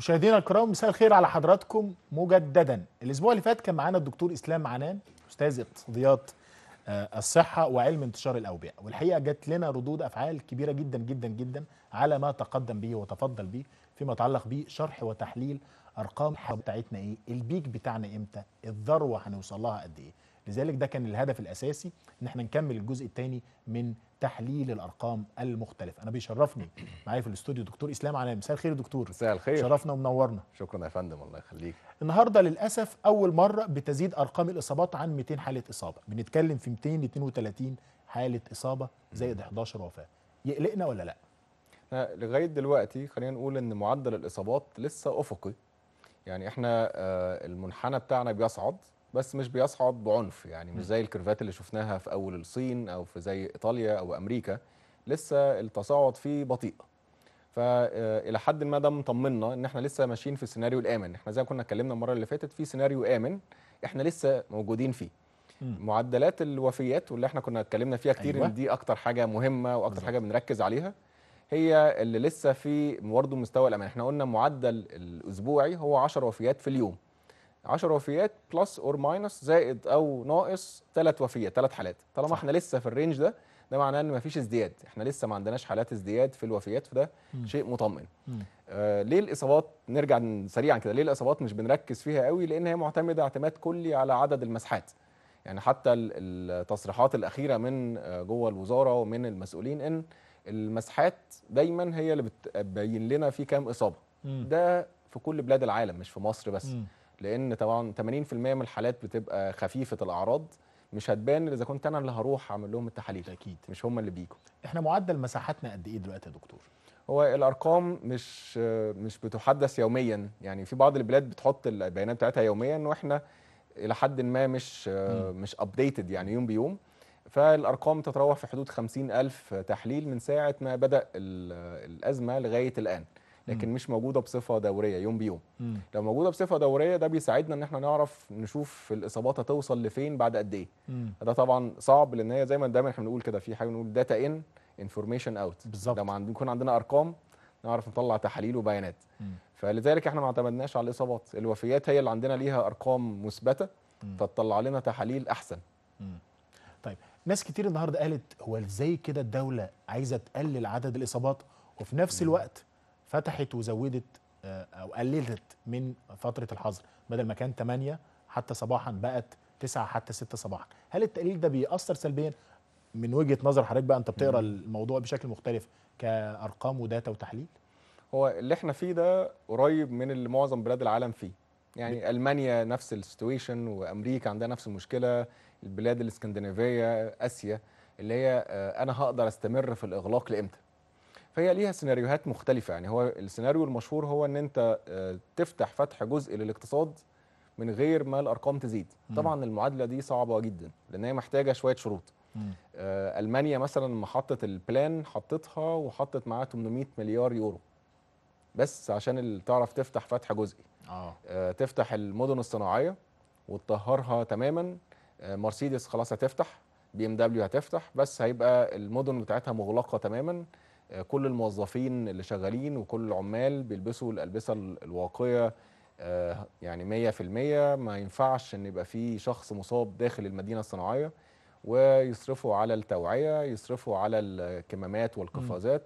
مشاهدينا الكرام مساء الخير على حضراتكم مجددا الاسبوع اللي فات كان معانا الدكتور اسلام عنان استاذ اقتصاديات آه، الصحه وعلم انتشار الاوبئه والحقيقه جات لنا ردود افعال كبيره جدا جدا جدا على ما تقدم به وتفضل به فيما يتعلق بشرح وتحليل ارقام بتاعتنا ايه البيك بتاعنا امتى الذروه هنوصل لها قد ايه لذلك ده كان الهدف الاساسي ان احنا نكمل الجزء الثاني من تحليل الارقام المختلفه انا بيشرفني معايا في الاستوديو دكتور اسلام علام مساء الخير يا دكتور مساء الخير شرفنا ومنورنا شكرا يا فندم الله يخليك النهارده للاسف اول مره بتزيد ارقام الاصابات عن 200 حاله اصابه بنتكلم في 232 حاله اصابه زائد 11 وفاه يقلقنا ولا لا لغايه دلوقتي خلينا نقول ان معدل الاصابات لسه افقي يعني احنا آه، المنحنى بتاعنا بيصعد بس مش بيصعد بعنف يعني مش زي الكيرفات اللي شفناها في اول الصين او في زي ايطاليا او امريكا لسه التصاعد فيه بطيء فالى آه، حد ما ده مطمنا ان احنا لسه ماشيين في السيناريو الامن احنا زي ما كنا اتكلمنا المره اللي فاتت في سيناريو امن احنا لسه موجودين فيه م. معدلات الوفيات واللي احنا كنا اتكلمنا فيها كتير أيوة. ان دي اكتر حاجه مهمه واكتر حاجه بنركز عليها هي اللي لسه في برضه مستوى الامان احنا قلنا معدل الاسبوعي هو 10 وفيات في اليوم 10 وفيات بلس اور ماينس زائد او ناقص ثلاث وفيات ثلاث حالات طالما احنا لسه في الرينج ده ده معناه ان مفيش ازدياد احنا لسه ما عندناش حالات ازدياد في الوفيات فده م. شيء مطمئن آه ليه الاصابات نرجع سريعا كده ليه الاصابات مش بنركز فيها قوي لان هي معتمده اعتماد كلي على عدد المسحات يعني حتى التصريحات الاخيره من آه، جوه الوزاره ومن المسؤولين ان المسحات دايما هي اللي بتبين لنا في كام اصابه م. ده في كل بلاد العالم مش في مصر بس م. لان طبعا 80% من الحالات بتبقى خفيفه الاعراض مش هتبان اذا كنت انا اللي هروح اعمل لهم التحاليل اكيد مش هم اللي بيجوا احنا معدل مساحاتنا قد ايه دلوقتي يا دكتور هو الارقام مش مش بتحدث يوميا يعني في بعض البلاد بتحط البيانات بتاعتها يوميا واحنا الى حد ما مش م. مش ابديتد يعني يوم بيوم فالارقام تتراوح في حدود 50000 تحليل من ساعه ما بدا الازمه لغايه الان لكن مش موجوده بصفه دوريه يوم بيوم لو موجوده بصفه دوريه ده بيساعدنا ان احنا نعرف نشوف الاصابات هتوصل لفين بعد قد ايه ده طبعا صعب لان هي زي ما دايما احنا بنقول كده في حاجه بنقول داتا ان انفورميشن اوت بالظبط لما يكون عندنا ارقام نعرف نطلع تحاليل وبيانات فلذلك احنا ما اعتمدناش على الاصابات الوفيات هي اللي عندنا ليها ارقام مثبته فتطلع لنا تحاليل احسن طيب ناس كتير النهارده قالت هو ازاي كده الدوله عايزه تقلل عدد الاصابات وفي نفس الوقت فتحت وزودت آه، او قللت من فتره الحظر بدل ما كان 8 حتى صباحا بقت 9 حتى 6 صباحا هل التقليل ده بيأثر سلبيا من وجهه نظر حضرتك بقى انت بتقرا الموضوع بشكل مختلف كارقام وداتا وتحليل هو اللي احنا فيه ده قريب من اللي معظم بلاد العالم فيه يعني ب... المانيا نفس السيتويشن وامريكا عندها نفس المشكله البلاد الاسكندنافيه اسيا اللي هي آه، انا هقدر استمر في الاغلاق لامتى فهي ليها سيناريوهات مختلفه يعني هو السيناريو المشهور هو ان انت آه، تفتح فتح جزء للاقتصاد من غير ما الارقام تزيد طبعا المعادله دي صعبه جدا لان هي محتاجه شويه شروط آه، المانيا مثلا لما حطت البلان حطتها وحطت معاها 800 مليار يورو بس عشان تعرف تفتح فتح جزئي آه. آه. تفتح المدن الصناعيه وتطهرها تماما مرسيدس خلاص هتفتح بي ام دبليو هتفتح بس هيبقى المدن بتاعتها مغلقه تماما كل الموظفين اللي شغالين وكل العمال بيلبسوا الالبسه الواقيه آه، يعني 100% ما ينفعش ان يبقى في شخص مصاب داخل المدينه الصناعيه ويصرفوا على التوعيه يصرفوا على الكمامات والقفازات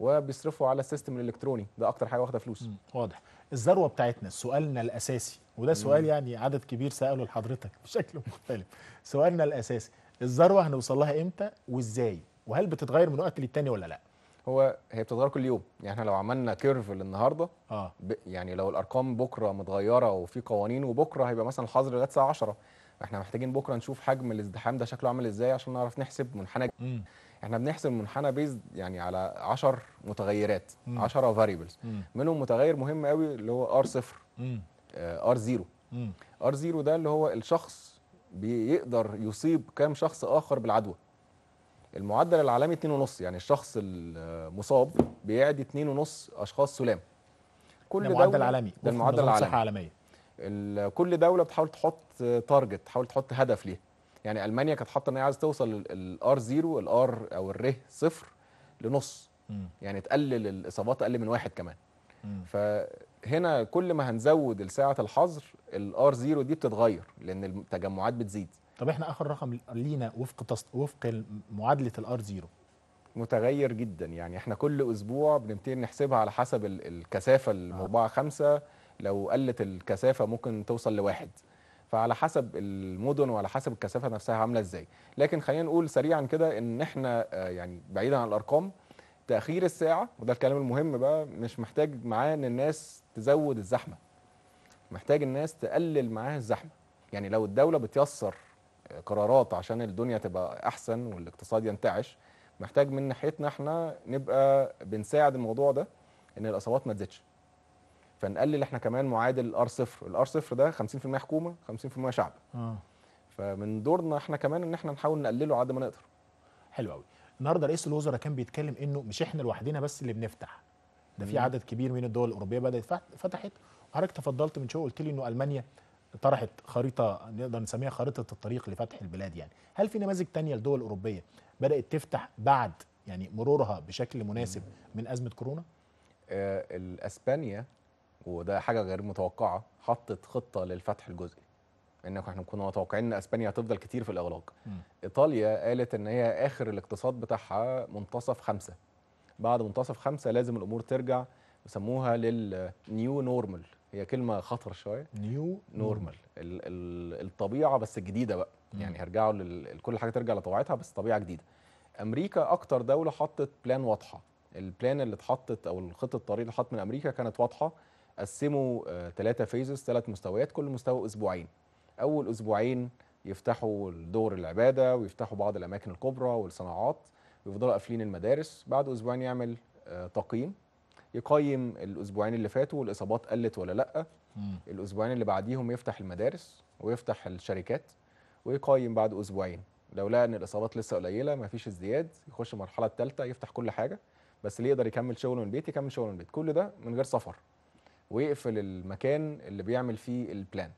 وبيصرفوا على السيستم الالكتروني ده اكتر حاجه واخده فلوس واضح الذروه بتاعتنا سؤالنا الاساسي وده سؤال يعني عدد كبير ساله لحضرتك بشكل مختلف سؤالنا الاساسي الذروه هنوصل لها امتى وازاي وهل بتتغير من وقت للتاني ولا لا هو هي بتتغير كل يوم يعني احنا لو عملنا كيرف للنهارده اه ب... يعني لو الارقام بكره متغيره وفي قوانين وبكره هيبقى مثلا الحظر لغايه الساعه 10 احنا محتاجين بكره نشوف حجم الازدحام ده شكله عامل ازاي عشان نعرف نحسب منحنى احنا بنحسب منحنى بيز يعني على 10 متغيرات 10 فاريبلز منهم متغير مهم قوي اللي هو ار صفر ار زيرو ار زيرو ده اللي هو الشخص بيقدر يصيب كام شخص اخر بالعدوى المعدل العالمي 2.5 يعني الشخص المصاب بيعدي 2.5 اشخاص سلام كل ده المعدل العالمي ده المعدل العالمي صحه عالميه كل دوله بتحاول تحط تارجت تحاول تحط هدف ليها يعني المانيا كانت حاطه ان هي عايزه توصل الار زيرو الار او الره صفر لنص يعني تقلل الاصابات اقل من واحد كمان فهنا كل ما هنزود لساعه الحظر الار زيرو دي بتتغير لان التجمعات بتزيد طب احنا اخر رقم لينا وفق تص... وفق معادله الار زيرو متغير جدا يعني احنا كل اسبوع بنبتدي نحسبها على حسب الكثافه المربعه آه. خمسة لو قلت الكثافه ممكن توصل لواحد فعلى حسب المدن وعلى حسب الكثافه نفسها عامله ازاي لكن خلينا نقول سريعا كده ان احنا آه، يعني بعيدا عن الارقام تاخير الساعه وده الكلام المهم بقى مش محتاج معاه ان الناس تزود الزحمه محتاج الناس تقلل معاها الزحمه يعني لو الدوله بتيسر قرارات عشان الدنيا تبقى احسن والاقتصاد ينتعش محتاج من ناحيتنا احنا نبقى بنساعد الموضوع ده ان الاصابات ما تزيدش فنقلل احنا كمان معادل الار صفر الار صفر ده 50% حكومه 50% شعب آه. فمن دورنا احنا كمان ان احنا نحاول نقلله على قد ما نقدر حلو قوي النهارده رئيس الوزراء كان بيتكلم انه مش احنا لوحدنا بس اللي بنفتح ده في عدد كبير من الدول الاوروبيه بدات فتحت وحضرتك تفضلت من شويه قلت لي انه المانيا طرحت خريطه نقدر نسميها خريطه الطريق لفتح البلاد يعني هل في نماذج تانية لدول اوروبيه بدات تفتح بعد يعني مرورها بشكل مناسب من ازمه كورونا آه اسبانيا وده حاجه غير متوقعه حطت خطه للفتح الجزئي ان احنا كنا متوقعين ان اسبانيا هتفضل كتير في الاغلاق م. ايطاليا قالت ان هي اخر الاقتصاد بتاعها منتصف خمسة بعد منتصف خمسة لازم الامور ترجع يسموها للنيو نورمال هي كلمه خطر شويه نيو نورمال الطبيعه بس الجديده بقى م. يعني هرجعوا كل حاجه ترجع لطبيعتها بس طبيعه جديده امريكا اكتر دوله حطت بلان واضحه البلان اللي اتحطت او الخطه الطريق اللي اتحطت من امريكا كانت واضحه قسموا ثلاثه فيزز ثلاث مستويات كل مستوى اسبوعين اول اسبوعين يفتحوا دور العباده ويفتحوا بعض الاماكن الكبرى والصناعات ويفضلوا قافلين المدارس بعد اسبوعين يعمل آه، تقييم يقيم الاسبوعين اللي فاتوا الاصابات قلت ولا لا مم. الاسبوعين اللي بعديهم يفتح المدارس ويفتح الشركات ويقيم بعد اسبوعين لو لقى ان الاصابات لسه قليله ما فيش ازدياد يخش المرحله الثالثه يفتح كل حاجه بس اللي يقدر يكمل شغله من البيت يكمل شغله من البيت كل ده من غير سفر ويقفل المكان اللي بيعمل فيه البلان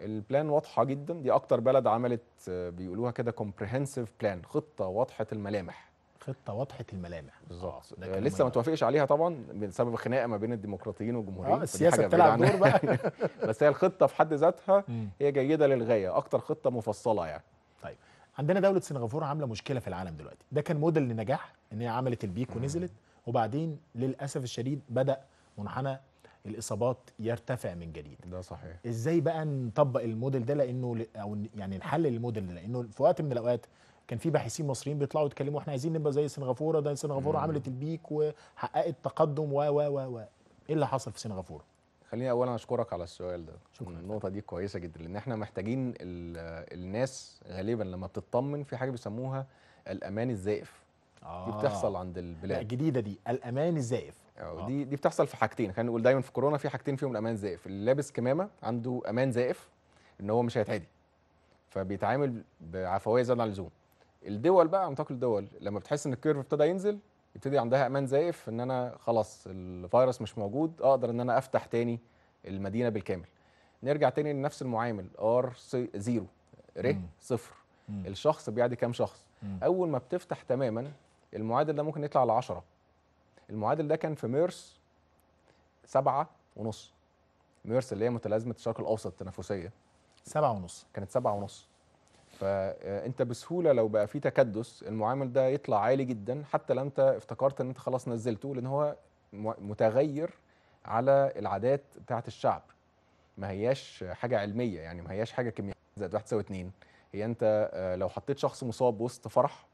البلان واضحه جدا دي اكتر بلد عملت آه، بيقولوها كده كومبريهنسيف بلان خطه واضحه الملامح خطه واضحه الملامح بالظبط آه, آه، لسه ما توافقش عليها طبعا بسبب خناقه ما بين الديمقراطيين والجمهوريين آه السياسه بتلعب دور بقى بس هي الخطه في حد ذاتها هي جيده للغايه اكتر خطه مفصله يعني طيب عندنا دوله سنغافوره عامله مشكله في العالم دلوقتي ده كان موديل لنجاح ان هي عملت البيك ونزلت وبعدين للاسف الشديد بدا منحنى الاصابات يرتفع من جديد ده صحيح ازاي بقى نطبق الموديل ده لانه او يعني نحلل الموديل ده لانه في وقت من الاوقات كان في باحثين مصريين بيطلعوا يتكلموا احنا عايزين نبقى زي سنغافوره ده سنغافوره عملت البيك وحققت تقدم و و و ايه اللي حصل في سنغافوره؟ خليني اولا اشكرك على السؤال ده شكرا النقطه دي كويسه جدا لان احنا محتاجين الناس غالبا لما بتطمن في حاجه بيسموها الامان الزائف آه. دي بتحصل عند البلاد الجديده دي الامان الزائف آه. دي دي بتحصل في حاجتين خلينا نقول دايما في كورونا في حاجتين فيهم الامان الزائف اللي لابس كمامه عنده امان زائف ان هو مش هيتعدي فبيتعامل بعفويه زياده عن اللزوم الدول بقى نطاق الدول لما بتحس ان الكيرف ابتدى ينزل يبتدي عندها امان زائف ان انا خلاص الفيروس مش موجود اقدر ان انا افتح تاني المدينه بالكامل نرجع تاني لنفس المعامل ار زيرو ر صفر مم. الشخص بيعدي كام شخص مم. اول ما بتفتح تماما المعادل ده ممكن يطلع على 10 المعادل ده كان في ميرس سبعة ونص ميرس اللي هي متلازمه الشرق الاوسط التنافسيه سبعة ونص كانت سبعة ونص فانت بسهوله لو بقى في تكدس المعامل ده يطلع عالي جدا حتى لو انت افتكرت ان انت خلاص نزلته لان هو متغير على العادات بتاعه الشعب ما هياش حاجه علميه يعني ما هياش حاجه كيميائيه زائد واحد تساوي اتنين هي انت آه، لو حطيت شخص مصاب وسط فرح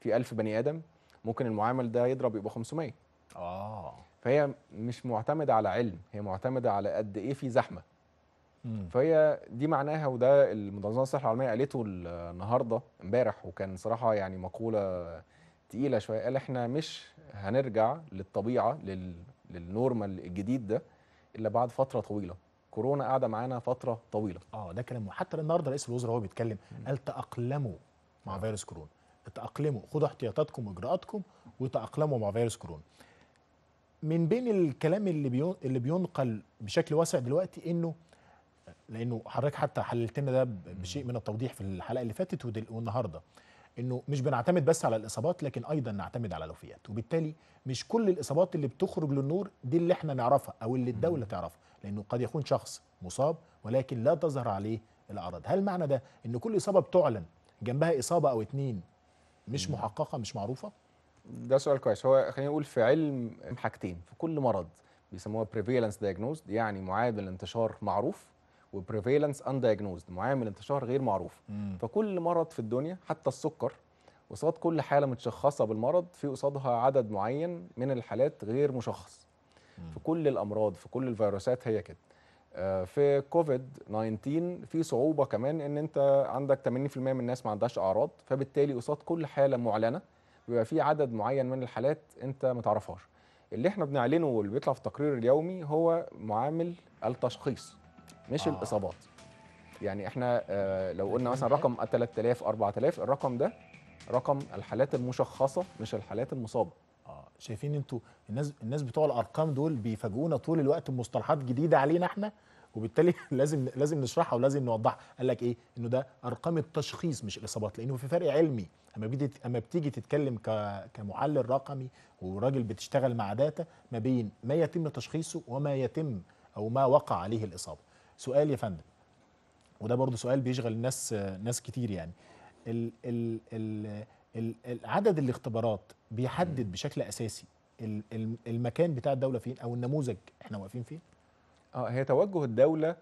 في ألف بني ادم ممكن المعامل ده يضرب يبقى 500 اه فهي مش معتمده على علم هي معتمده على قد ايه في زحمه فهي دي معناها وده المنظمه الصحه العالميه قالته النهارده امبارح وكان صراحه يعني مقوله تقيله شويه قال احنا مش هنرجع للطبيعه لل... للنورمال الجديد ده الا بعد فتره طويله كورونا قاعده معانا فتره طويله اه ده كلام حتى النهارده رئيس الوزراء وهو بيتكلم قال تاقلموا مع آه. فيروس كورونا تاقلموا خدوا احتياطاتكم واجراءاتكم وتاقلموا مع فيروس كورونا من بين الكلام اللي بيون... اللي بينقل بشكل واسع دلوقتي انه لانه حضرتك حتى حللت لنا ده بشيء من التوضيح في الحلقه اللي فاتت والنهارده انه مش بنعتمد بس على الاصابات لكن ايضا نعتمد على الوفيات وبالتالي مش كل الاصابات اللي بتخرج للنور دي اللي احنا نعرفها او اللي الدوله تعرفها لانه قد يكون شخص مصاب ولكن لا تظهر عليه الاعراض هل معنى ده ان كل اصابه بتعلن جنبها اصابه او اتنين مش محققه مش معروفه ده سؤال كويس هو خلينا نقول في علم حاجتين في كل مرض بيسموها بريفيلانس دايجنوز يعني معاد الانتشار معروف وبريفالنس اندايجنوزد معامل انتشار غير معروف مم. فكل مرض في الدنيا حتى السكر قصاد كل حاله متشخصه بالمرض في قصادها عدد معين من الحالات غير مشخص مم. في كل الامراض في كل الفيروسات هي كده آه، في كوفيد 19 في صعوبه كمان ان انت عندك 80% من الناس ما عندهاش اعراض فبالتالي قصاد كل حاله معلنه بيبقى في عدد معين من الحالات انت ما تعرفهاش اللي احنا بنعلنه واللي بيطلع في التقرير اليومي هو معامل التشخيص مش آه. الاصابات يعني احنا آه، لو قلنا مثلا رقم 3000 4000 الرقم ده رقم الحالات المشخصه مش الحالات المصابه اه شايفين انتوا الناس الناس بتوع الارقام دول بيفاجئونا طول الوقت بمصطلحات جديده علينا احنا وبالتالي لازم لازم نشرحها ولازم نوضحها قال لك ايه انه ده ارقام التشخيص مش الاصابات لانه في فرق علمي اما بتيجي اما بتيجي تتكلم كمحلل رقمي وراجل بتشتغل مع داتا ما بين ما يتم تشخيصه وما يتم او ما وقع عليه الاصابه سؤال يا فندم وده برضو سؤال بيشغل الناس ناس كتير يعني ال ال ال ال عدد الاختبارات بيحدد بشكل اساسي المكان بتاع الدوله فين او النموذج احنا واقفين فين اه هي توجه الدوله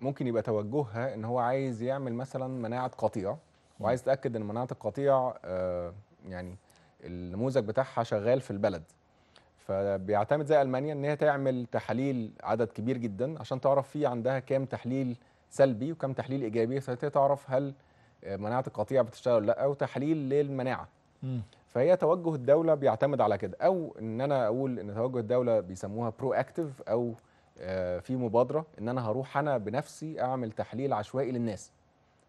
ممكن يبقى توجهها ان هو عايز يعمل مثلا مناعه قطيع وعايز يتاكد ان مناعه القطيع آه يعني النموذج بتاعها شغال في البلد فبيعتمد زي المانيا ان هي تعمل تحاليل عدد كبير جدا عشان تعرف في عندها كام تحليل سلبي وكم تحليل ايجابي عشان تعرف هل مناعه القطيع بتشتغل ولا لا وتحليل للمناعه م. فهي توجه الدوله بيعتمد على كده او ان انا اقول ان توجه الدوله بيسموها برو اكتف او آه، في مبادره ان انا هروح انا بنفسي اعمل تحليل عشوائي للناس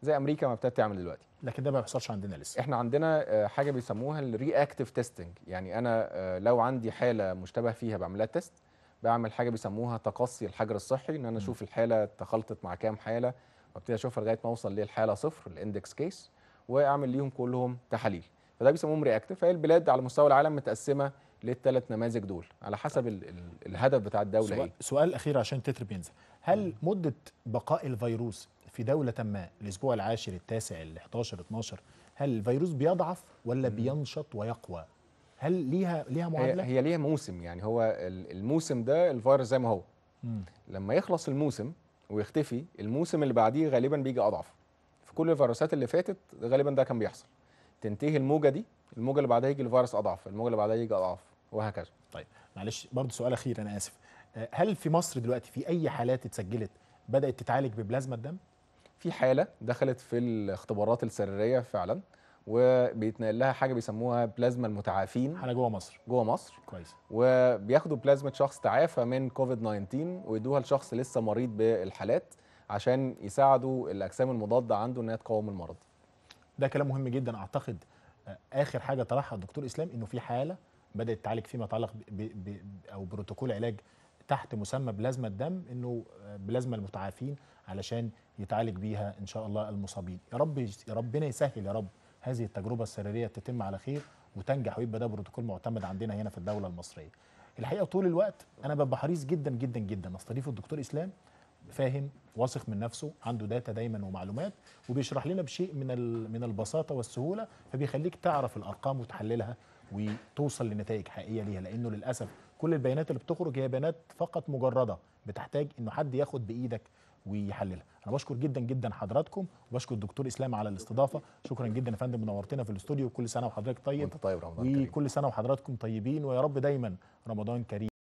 زي امريكا ما ابتدت تعمل دلوقتي لكن ده ما بيحصلش عندنا لسه احنا عندنا آه، حاجه بيسموها الري تيستنج يعني انا آه، لو عندي حاله مشتبه فيها بعملها تيست بعمل حاجه بيسموها تقصي الحجر الصحي ان انا اشوف الحاله تخلطت مع كام حاله وابتدي اشوفها لغايه ما اوصل للحاله صفر الاندكس كيس واعمل ليهم كلهم تحاليل فده بيسموهم رياكتيف فهي البلاد على مستوى العالم متقسمه للثلاث نماذج دول على حسب ال ال الهدف بتاع الدوله سؤال ايه سؤال اخير عشان تتر بينزل هل م. مده بقاء الفيروس في دوله ما الاسبوع العاشر التاسع ال11 12 هل الفيروس بيضعف ولا م. بينشط ويقوى هل ليها ليها معادله هي, هي ليها موسم يعني هو الموسم ده الفيروس زي ما هو م. لما يخلص الموسم ويختفي الموسم اللي بعديه غالبا بيجي اضعف في كل الفيروسات اللي فاتت غالبا ده كان بيحصل تنتهي الموجه دي الموجه اللي بعدها يجي الفيروس اضعف الموجه اللي بعدها يجي اضعف وهكذا طيب معلش برضه سؤال اخير انا اسف آه، هل في مصر دلوقتي في اي حالات اتسجلت بدات تتعالج ببلازما الدم في حاله دخلت في الاختبارات السريريه فعلا وبيتنقل لها حاجه بيسموها بلازما المتعافين على جوه مصر جوه مصر كويس وبياخدوا بلازما شخص تعافى من كوفيد 19 ويدوها لشخص لسه مريض بالحالات عشان يساعدوا الاجسام المضاده عنده انها تقاوم المرض ده كلام مهم جدا اعتقد آه، اخر حاجه طرحها الدكتور اسلام انه في حاله بدات تعالج فيما يتعلق او بروتوكول علاج تحت مسمى بلازما الدم انه بلازما المتعافين علشان يتعالج بيها ان شاء الله المصابين يا رب يا ربنا يسهل يا رب هذه التجربه السريريه تتم على خير وتنجح ويبقى ده بروتوكول معتمد عندنا هنا في الدوله المصريه الحقيقه طول الوقت انا ببقى حريص جدا جدا جدا استضيف الدكتور اسلام فاهم واثق من نفسه عنده داتا دايما ومعلومات وبيشرح لنا بشيء من من البساطه والسهوله فبيخليك تعرف الارقام وتحللها وتوصل لنتائج حقيقيه ليها لانه للاسف كل البيانات اللي بتخرج هي بيانات فقط مجرده بتحتاج انه حد ياخد بايدك ويحللها انا بشكر جدا جدا حضراتكم وبشكر الدكتور اسلام على الاستضافه شكرا جدا يا فندم منورتنا في الاستوديو وكل سنه وحضرتك طيب وانت طيب رمضان وكل سنه وحضراتكم طيبين ويا رب دايما رمضان كريم